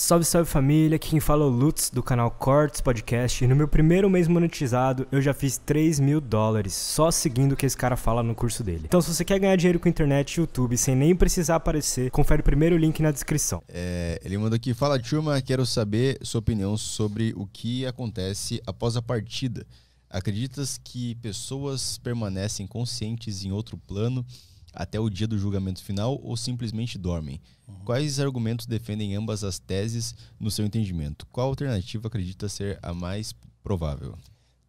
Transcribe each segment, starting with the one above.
Salve, salve família, aqui quem fala é o Lutz do canal Cortes Podcast e no meu primeiro mês monetizado eu já fiz 3 mil dólares só seguindo o que esse cara fala no curso dele. Então se você quer ganhar dinheiro com internet e YouTube sem nem precisar aparecer, confere o primeiro link na descrição. É, ele mandou aqui, fala turma, quero saber sua opinião sobre o que acontece após a partida. Acreditas que pessoas permanecem conscientes em outro plano até o dia do julgamento final ou simplesmente dormem? Uhum. Quais argumentos defendem ambas as teses no seu entendimento? Qual alternativa acredita ser a mais provável?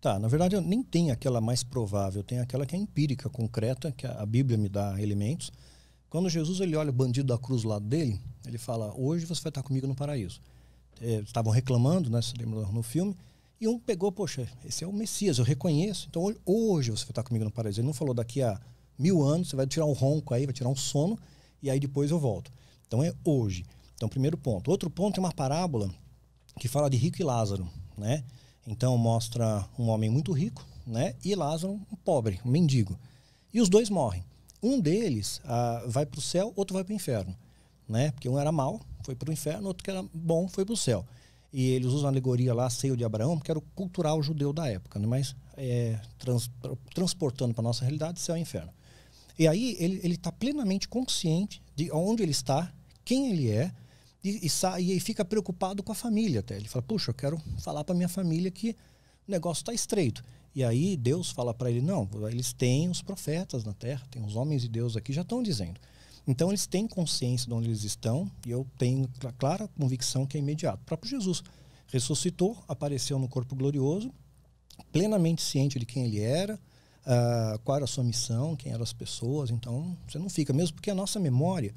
Tá, na verdade eu nem tenho aquela mais provável, eu tenho aquela que é empírica, concreta, que a Bíblia me dá elementos. Quando Jesus ele olha o bandido da cruz do lado dele, ele fala: Hoje você vai estar comigo no paraíso. É, estavam reclamando, né? Você lembra no filme? E um pegou: Poxa, esse é o Messias, eu reconheço. Então hoje você vai estar comigo no paraíso. Ele não falou daqui a mil anos, você vai tirar um ronco aí, vai tirar um sono, e aí depois eu volto. Então é hoje. Então, primeiro ponto. Outro ponto é uma parábola que fala de rico e Lázaro, né? Então mostra um homem muito rico, né? E Lázaro, um pobre, um mendigo. E os dois morrem. Um deles ah, vai para o céu, outro vai para o inferno, né? Porque um era mau, foi para o inferno, outro que era bom, foi para o céu. E eles usam a alegoria lá, seio de Abraão, que era o cultural judeu da época, né? mas é, trans, transportando para nossa realidade, céu e inferno. E aí ele está plenamente consciente de onde ele está, quem ele é, e, e, sai, e fica preocupado com a família até. Ele fala, puxa, eu quero falar para minha família que o negócio está estreito. E aí Deus fala para ele, não, eles têm os profetas na terra, tem os homens de Deus aqui, já estão dizendo. Então eles têm consciência de onde eles estão, e eu tenho clara convicção que é imediato. O próprio Jesus ressuscitou, apareceu no corpo glorioso, plenamente ciente de quem ele era, uh, qual era a sua missão, quem eram as pessoas. Então, você não fica, mesmo porque a nossa memória,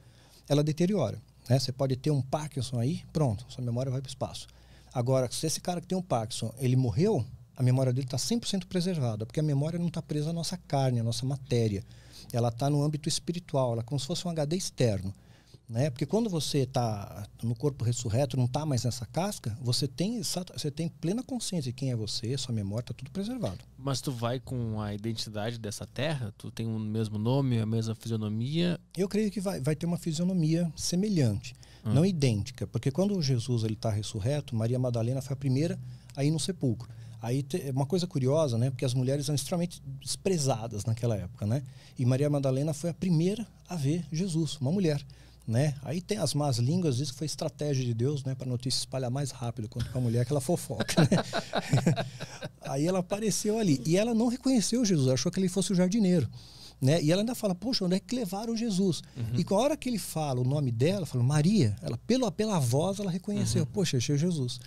ela deteriora. Né? Você pode ter um Parkinson aí, pronto, sua memória vai para o espaço. Agora, se esse cara que tem um Parkinson, ele morreu, a memória dele está 100% preservada, porque a memória não está presa à nossa carne, à nossa matéria. Ela está no âmbito espiritual, ela é como se fosse um HD externo né? Porque quando você está no corpo ressurreto, não está mais nessa casca, você tem você tem plena consciência de quem é você, sua memória está tudo preservado. Mas tu vai com a identidade dessa terra? Tu tem o mesmo nome, a mesma fisionomia? Eu creio que vai, vai ter uma fisionomia semelhante, hum. não idêntica, porque quando Jesus ele está ressurreto, Maria Madalena foi a primeira a ir no sepulcro. Aí uma coisa curiosa, né? Porque as mulheres eram extremamente desprezadas naquela época, né? E Maria Madalena foi a primeira a ver Jesus, uma mulher né? Aí tem as más línguas, isso foi estratégia de Deus, né? Para a notícia espalhar mais rápido quanto para a mulher que ela fofoca, né? Aí ela apareceu ali e ela não reconheceu Jesus, achou que ele fosse o jardineiro. Né? E ela ainda fala, poxa, onde é que levaram Jesus? Uhum. E com a hora que ele fala o nome dela, fala Maria, ela pela, pela voz ela reconheceu, uhum. poxa, achei é Jesus.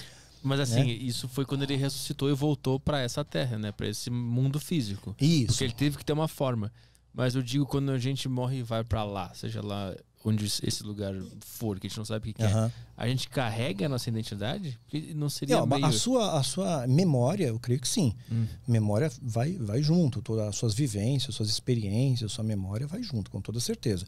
Mas né? assim, né? isso foi quando ele ressuscitou e voltou para essa terra, né? Para esse mundo físico. Isso. Porque ele teve que ter uma forma. Mas eu digo quando a gente morre e vai para lá, seja lá onde esse lugar for, que a gente não sabe o que, uhum. é, a gente carrega a nossa identidade? Porque não seria não, meio... a, sua, a sua memória, eu creio que sim. Hum. Memória vai, vai junto. Todas as suas vivências, suas experiências, sua memória vai junto, com toda certeza.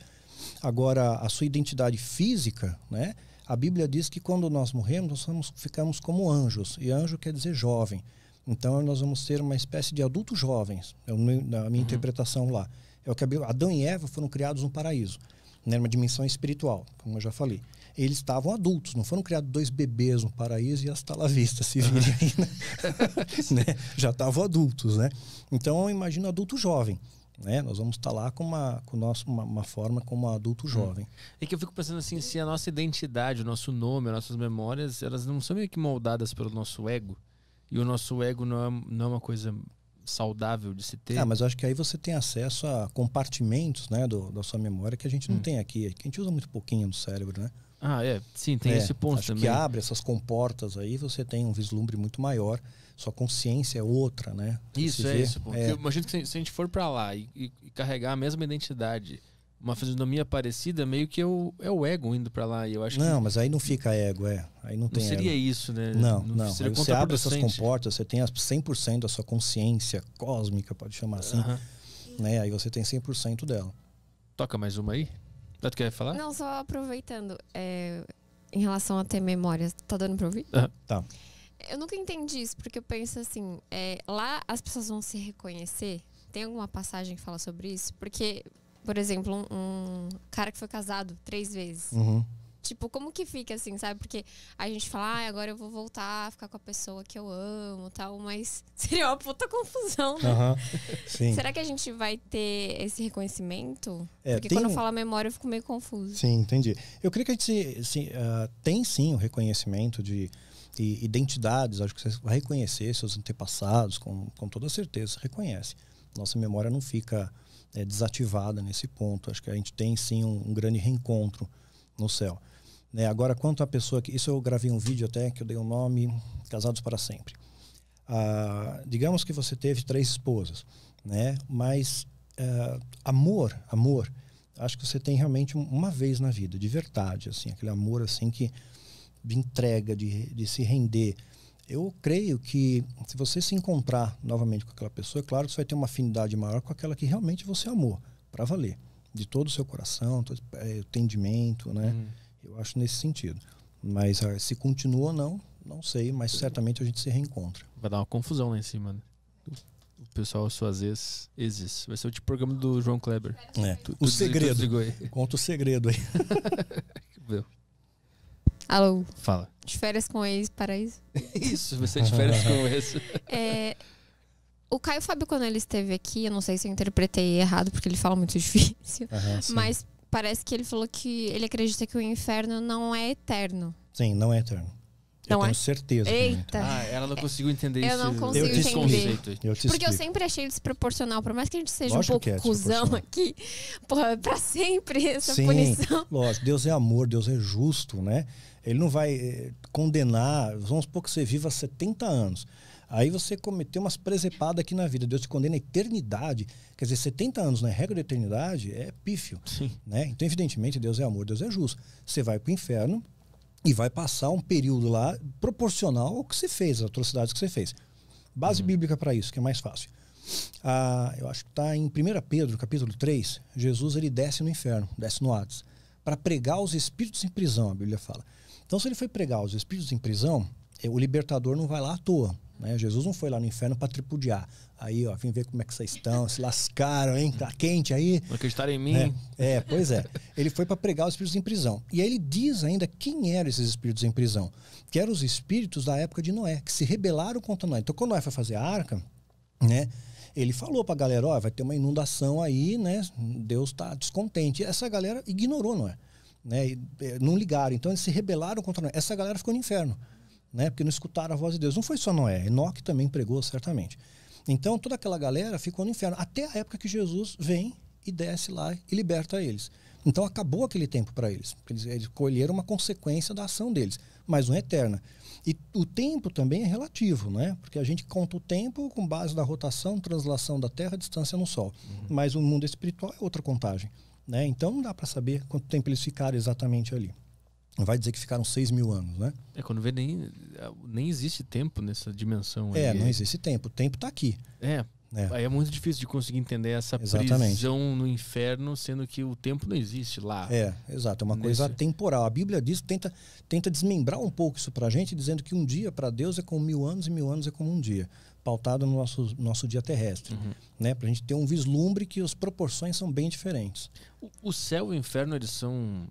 Agora, a sua identidade física, né? A Bíblia diz que quando nós morremos, nós somos, ficamos como anjos. E anjo quer dizer jovem. Então, nós vamos ser uma espécie de adultos jovens. É na minha uhum. interpretação lá. É o que a Bíblia... Adão e Eva foram criados no paraíso né, uma dimensão espiritual, como eu já falei. Eles estavam adultos, não foram criados dois bebês no paraíso e as talavistas se virem aí, né? Já estavam adultos, né? Então, eu imagino adulto jovem, né? Nós vamos estar lá com uma, com nosso, uma, uma, forma como adulto hum. jovem. É que eu fico pensando assim, se a nossa identidade, o nosso nome, as nossas memórias, elas não são meio que moldadas pelo nosso ego. E o nosso ego não é, não é uma coisa saudável de se ter. Ah, mas eu acho que aí você tem acesso a compartimentos né, do, da sua memória que a gente não hum. tem aqui. A gente usa muito pouquinho do cérebro, né? Ah, é. Sim, tem é, esse ponto acho também. que abre essas comportas aí, você tem um vislumbre muito maior. Sua consciência é outra, né? Você isso, é isso. É. Eu que se, se a gente for para lá e, e, e carregar a mesma identidade uma fisionomia parecida, meio que é o, é o ego indo para lá. E eu acho não, que... mas aí não fica ego, é. Aí não, tem não seria isso, né? Não, não. não. você abre essas comportas, você tem 100% da sua consciência cósmica, pode chamar assim. Né? Aí você tem 100% dela. Toca mais uma aí? Tá, tu quer falar? Não, só aproveitando. É, em relação a ter memórias, tá dando pra ouvir? Tá. Eu nunca entendi isso, porque eu penso assim, é, lá as pessoas vão se reconhecer. Tem alguma passagem que fala sobre isso? Porque, por exemplo, um, um cara que foi casado três vezes. Uhum tipo, como que fica assim, sabe? Porque a gente fala, ah, agora eu vou voltar a ficar com a pessoa que eu amo tal, mas seria uma puta confusão, né? Será que a gente vai ter esse reconhecimento? É, Porque tem... quando fala memória eu fico meio confuso. Sim, entendi. Eu creio que a gente sim, uh, ah, tem sim o reconhecimento de, identidades, acho que você vai reconhecer seus antepassados, com, com toda certeza, reconhece. Nossa memória não fica é, desativada nesse ponto. Acho que a gente tem sim um, um grande reencontro no céu. Né? Agora, quanto à pessoa que. Isso eu gravei um vídeo até que eu dei o um nome Casados para Sempre. Ah, digamos que você teve três esposas, né? mas ah, amor, amor, acho que você tem realmente uma vez na vida, de verdade, assim, aquele amor assim que de entrega, de, de se render. Eu creio que se você se encontrar novamente com aquela pessoa, é claro que você vai ter uma afinidade maior com aquela que realmente você amou, para valer, de todo o seu coração, todo, entendimento, eh, né? Hum eu acho nesse sentido. Mas ah, se continua ou não, não sei, mas certamente a gente se reencontra. Vai dar uma confusão lá em cima, né? O pessoal, suas vezes existe Vai ser o tipo programa do João Kleber. É. Tu, o tu segredo. Conta o segredo aí. Alô. Fala. De férias com ex, paraíso? Isso, vai ser de férias com ex. É, o Caio Fábio, quando ele esteve aqui, eu não sei se eu interpretei errado, porque ele fala muito difícil, uhum, mas parece que ele falou que ele acredita que o inferno não é eterno. Sim, não é eterno. Não eu é? tenho certeza. É Eita. Ah, ela não é, conseguiu entender eu isso. Eu não consigo entender. Conceito. Eu te Porque explico. eu sempre achei desproporcional. Por mais que a gente seja lógico um pouco é cuzão aqui, porra, é pra sempre essa Sim, punição. Lógico, Deus é amor, Deus é justo, né? Ele não vai eh, condenar. Vamos supor que você viva 70 anos. Aí você cometeu umas presepadas aqui na vida. Deus te condena à eternidade. Quer dizer, 70 anos na né? regra da eternidade é pífio. Sim. Né? Então, evidentemente, Deus é amor, Deus é justo. Você vai para o inferno e vai passar um período lá proporcional ao que você fez, às atrocidades que você fez. Base uhum. bíblica para isso, que é mais fácil. Ah, eu acho que está em 1 Pedro, capítulo 3, Jesus ele desce no inferno, desce no Hades, para pregar os espíritos em prisão, a Bíblia fala. Então, se ele foi pregar os espíritos em prisão, eh, o libertador não vai lá à toa. Né? Jesus não foi lá no inferno para tripudiar. Aí, ó, vim ver como é que vocês estão, se lascaram, hein? Tá quente aí. Não acreditaram em mim. É, é, pois é. Ele foi para pregar os espíritos em prisão. E aí ele diz ainda quem eram esses espíritos em prisão. Que eram os espíritos da época de Noé, que se rebelaram contra Noé. Então, quando Noé foi fazer a arca, né? Ele falou para a galera, ó, vai ter uma inundação aí, né? Deus está descontente. Essa galera ignorou Noé. Né? E, eh, não ligaram. Então, eles se rebelaram contra Noé. Essa galera ficou no inferno né? Porque não escutaram a voz de Deus. Não foi só Noé, Enoque também pregou, certamente. Então, toda aquela galera ficou no inferno, até a época que Jesus vem e desce lá e liberta eles. Então, acabou aquele tempo para eles. eles. Eles colheram uma consequência da ação deles, mas uma eterna. E o tempo também é relativo, né? Porque a gente conta o tempo com base da rotação, translação da Terra, distância no Sol. Uhum. Mas o mundo espiritual é outra contagem, né? Então, não dá para saber quanto tempo eles ficaram exatamente ali vai dizer que ficaram 6 mil anos, né? É, quando vê, nem, nem existe tempo nessa dimensão. É, aí. não existe tempo. O tempo está aqui. É. é. Aí é muito difícil de conseguir entender essa Exatamente. prisão no inferno, sendo que o tempo não existe lá. É, exato. É uma coisa atemporal. temporal. A Bíblia diz, tenta, tenta desmembrar um pouco isso para a gente, dizendo que um dia para Deus é como mil anos e mil anos é como um dia. Pautado no nosso, nosso dia terrestre. Uhum. Né? Para a gente ter um vislumbre que as proporções são bem diferentes. O, o céu e o inferno, eles são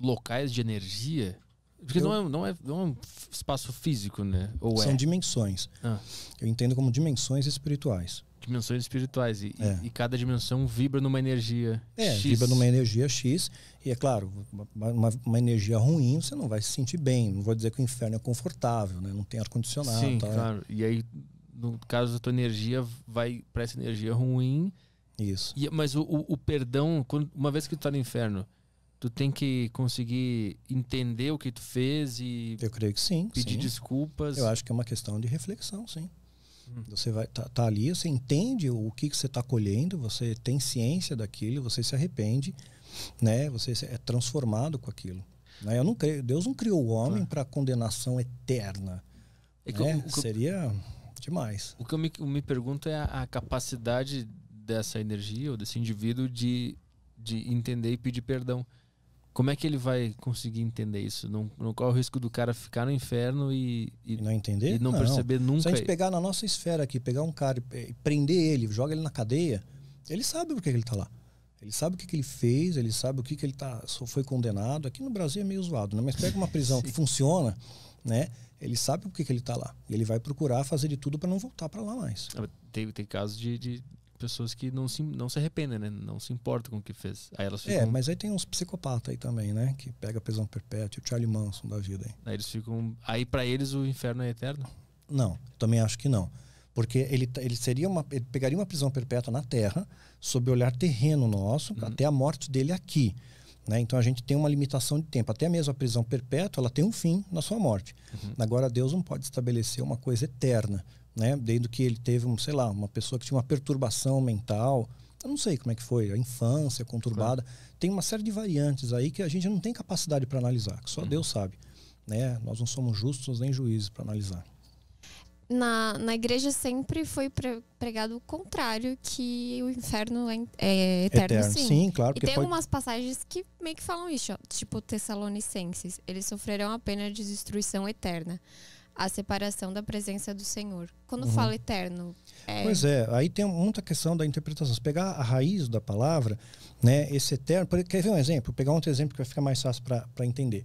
locais de energia? Porque eu, não, é, não, é, não, é, um espaço físico, né? Ou são é? dimensões. Ah. Eu entendo como dimensões espirituais. Dimensões espirituais. E, é. e, e cada dimensão vibra numa energia é, X. vibra numa energia X. E é claro, uma, uma, energia ruim você não vai se sentir bem. Não vou dizer que o inferno é confortável, né? Não tem ar-condicionado. Sim, tá? claro. E aí, no caso, a tua energia vai para essa energia ruim. Isso. E, mas o, o, o perdão, quando, uma vez que tu tá no inferno tu tem que conseguir entender o que tu fez e eu creio que sim pedir sim. desculpas eu acho que é uma questão de reflexão sim hum. você vai tá, tá, ali você entende o que que você está colhendo você tem ciência daquilo você se arrepende né você é transformado com aquilo né? eu não creio Deus não criou o homem claro. para condenação eterna é que né? eu, que seria demais o que eu me, eu me pergunto é a, a capacidade dessa energia ou desse indivíduo de de entender e pedir perdão como é que ele vai conseguir entender isso? Não, não é o risco do cara ficar no inferno e, e, não entender? E não, não perceber não. nunca. Se a gente pegar na nossa esfera aqui, pegar um cara e prender ele, joga ele na cadeia, ele sabe por que ele está lá. Ele sabe o que, que, ele fez, ele sabe o que, que ele tá, foi condenado. Aqui no Brasil é meio zoado, né? mas pega uma prisão que funciona, né? ele sabe por que, que ele está lá. E ele vai procurar fazer de tudo para não voltar para lá mais. Ah, tem, tem casos de, de pessoas que não se, não se arrependem, né? Não se importam com o que fez. Aí elas é, ficam... É, mas aí tem uns psicopatas aí também, né? Que pega prisão perpétua, o Charlie Manson da vida aí. Aí eles ficam... Aí para eles o inferno é eterno? Não, também acho que não. Porque ele, ele seria uma... Ele pegaria uma prisão perpétua na Terra, sob o olhar terreno nosso, uhum. até a morte dele aqui. Né? Então a gente tem uma limitação de tempo. Até mesmo a prisão perpétua, ela tem um fim na sua morte. Uhum. Agora Deus não pode estabelecer uma coisa eterna né? Desde que ele teve, um, sei lá, uma pessoa que tinha uma perturbação mental, eu não sei como é que foi, a infância conturbada. Claro. Tem uma série de variantes aí que a gente não tem capacidade para analisar, que só uhum. Deus sabe. Né? Nós não somos justos nem juízes para analisar. Na, na igreja sempre foi pregado o contrário, que o inferno é, é eterno, eterno, sim. sim claro, e tem pode... algumas passagens que meio que falam isso, ó, tipo Tessalonicenses, eles sofrerão a pena de destruição eterna a separação da presença do Senhor. Quando uhum. fala eterno. É... Pois é, aí tem muita questão da interpretação. Se pegar a raiz da palavra, né, esse eterno. Quer ver um exemplo? Vou pegar outro exemplo que vai ficar mais fácil para entender.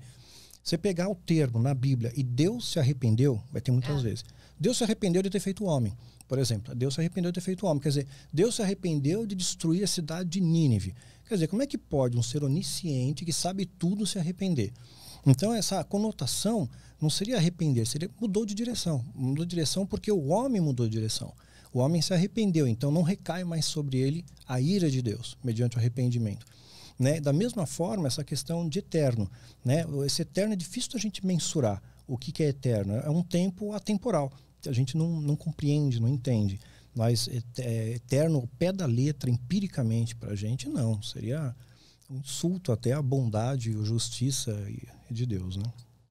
Você pegar o termo na Bíblia e Deus se arrependeu, vai ter muitas é. vezes. Deus se arrependeu de ter feito o homem, por exemplo. Deus se arrependeu de ter feito o homem. Quer dizer, Deus se arrependeu de destruir a cidade de Nínive. Quer dizer, como é que pode um ser onisciente que sabe tudo se arrepender? Então, essa conotação não seria arrepender, seria mudou de direção. Mudou de direção porque o homem mudou de direção. O homem se arrependeu, então não recai mais sobre ele a ira de Deus, mediante o arrependimento. Né? Da mesma forma, essa questão de eterno. Né? Esse eterno é difícil a gente mensurar o que, que é eterno. É um tempo atemporal. que A gente não, não compreende, não entende. Mas é, é eterno, o pé da letra, empiricamente, para a gente, não. Seria insulto até à bondade e justiça de Deus, né?